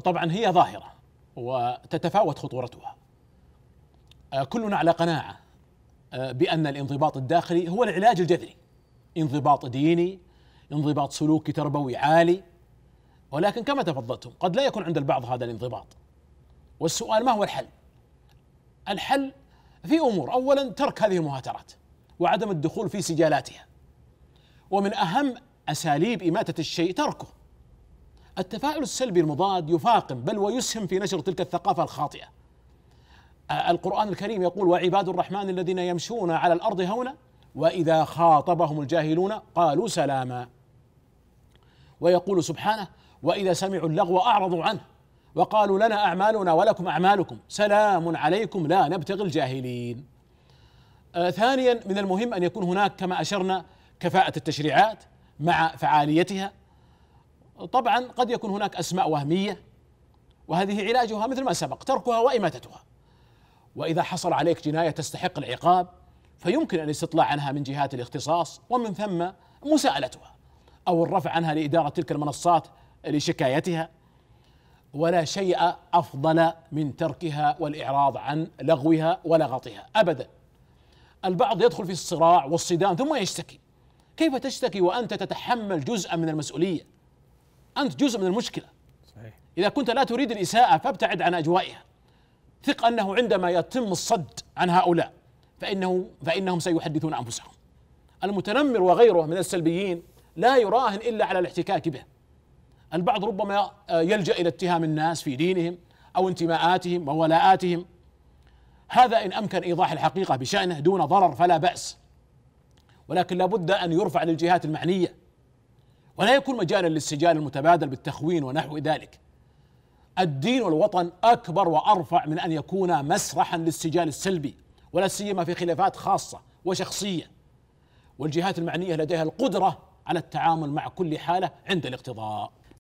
طبعا هي ظاهرة وتتفاوت خطورتها آه، كلنا على قناعة آه، بأن الانضباط الداخلي هو العلاج الجذري انضباط ديني انضباط سلوكي تربوي عالي ولكن كما تفضلتم قد لا يكون عند البعض هذا الانضباط والسؤال ما هو الحل الحل في امور اولا ترك هذه المهاترات وعدم الدخول في سجالاتها ومن اهم اساليب اماته الشيء تركه التفاؤل السلبي المضاد يفاقم بل ويسهم في نشر تلك الثقافة الخاطئة آه، القرآن الكريم يقول وعباد الرحمن الذين يمشون على الأرض هونا وإذا خاطبهم الجاهلون قالوا سلاما ويقول سبحانه وإذا سمعوا اللغو أعرضوا عنه وقالوا لنا أعمالنا ولكم أعمالكم سلام عليكم لا نبتغي الجاهلين آه، ثانيا من المهم أن يكون هناك كما أشرنا كفاءة التشريعات مع فعاليتها طبعا قد يكون هناك أسماء وهمية وهذه علاجها مثل ما سبق تركها وإماتتها وإذا حصل عليك جناية تستحق العقاب فيمكن الاستطلاع عنها من جهات الاختصاص ومن ثم مساءلتها أو الرفع عنها لإدارة تلك المنصات لشكايتها ولا شيء أفضل من تركها والإعراض عن لغوها ولغطها أبدا البعض يدخل في الصراع والصدام ثم يشتكي كيف تشتكي وأنت تتحمل جزءا من المسؤولية أنت جزء من المشكلة صحيح. إذا كنت لا تريد الإساءة فابتعد عن أجوائها ثق أنه عندما يتم الصد عن هؤلاء فإنه فإنهم سيحدثون أنفسهم المتنمر وغيره من السلبيين لا يراهن إلا على الاحتكاك به البعض ربما آه، يلجأ إلى اتهام الناس في دينهم أو انتماءاتهم وولاءاتهم هذا إن أمكن إيضاح الحقيقة بشأنه دون ضرر فلا بأس ولكن لابد أن يرفع للجهات المعنية ولا يكون مجالا للسجال المتبادل بالتخوين ونحو ذلك الدين والوطن اكبر وارفع من ان يكون مسرحا للسجال السلبي ولا سيما في خلافات خاصه وشخصيه والجهات المعنيه لديها القدره على التعامل مع كل حاله عند الاقتضاء